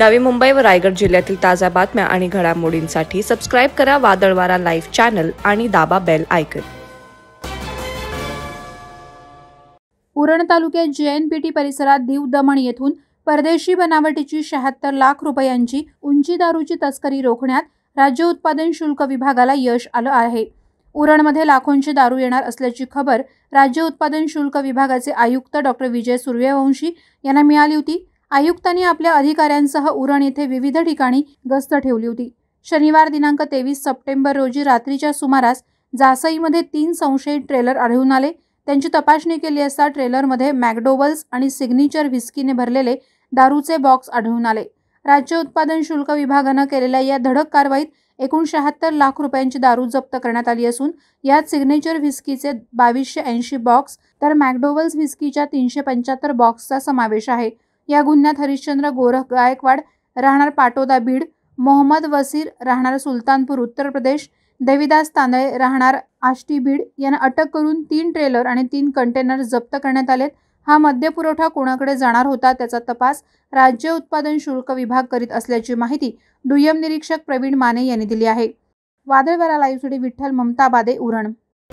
नवी मुंबई व रायगड जिल्ह्यातील ताज्या बातम्या आणि घडामोडींसाठी सबस्क्राईब करा वादळवारा लाईव्ह चॅनल आणि दाबा बेल आयकन उरण तालुक्यात जेएनपीटी परिसरात दीव दमण येथून परदेशी बनावटीची शहात्तर लाख रुपयांची उंची दारूची तस्करी रोखण्यात राज्य उत्पादन शुल्क विभागाला यश आलं आहे उरणमध्ये लाखोंची दारू येणार असल्याची खबर राज्य उत्पादन शुल्क विभागाचे आयुक्त डॉक्टर विजय सूर्यवंशी यांना मिळाली होती आयुक्तांनी आपल्या अधिकाऱ्यांसह उरण येथे विविध ठिकाणी गस्त ठेवली होती शनिवार दिनांक तेवीस सप्टेंबर रोजी रात्रीच्या सुमारास जासईमध्ये तीन संशयित ट्रेलर आढळून आले त्यांची तपासणी केली असता ट्रेलरमध्ये मॅकडोवल्स आणि सिग्नेचर व्हिस्कीने भरलेले दारूचे बॉक्स आढळून आले राज्य उत्पादन शुल्क विभागानं केलेल्या या धडक कारवाईत एकूण शहात्तर लाख रुपयांची दारू जप्त करण्यात आली असून यात सिग्नेचर व्हिस्कीचे बावीसशे ऐंशी बॉक्स तर मॅकडोवल्स व्हिस्कीच्या तीनशे पंच्याहत्तर बॉक्सचा समावेश आहे या गुन्ह्यात हरिश्चंद्र गोरख गायकवाड राहणार पाटोदा बीड मोहम्मद वसीर राहणार सुलतानपूर उत्तर प्रदेश देविदास तांदळे राहणार आष्टी बीड यांना अटक करून तीन ट्रेलर आणि तीन कंटेनर जप्त करण्यात आलेत हा पुरवठा कोणाकडे जाणार होता त्याचा तपास राज्य उत्पादन शुल्क विभाग करीत असल्याची माहिती दुय्यम निरीक्षक प्रवीण माने यांनी दिली आहे वादळवारा लाईव्ह विठ्ठल ममता बादे उरण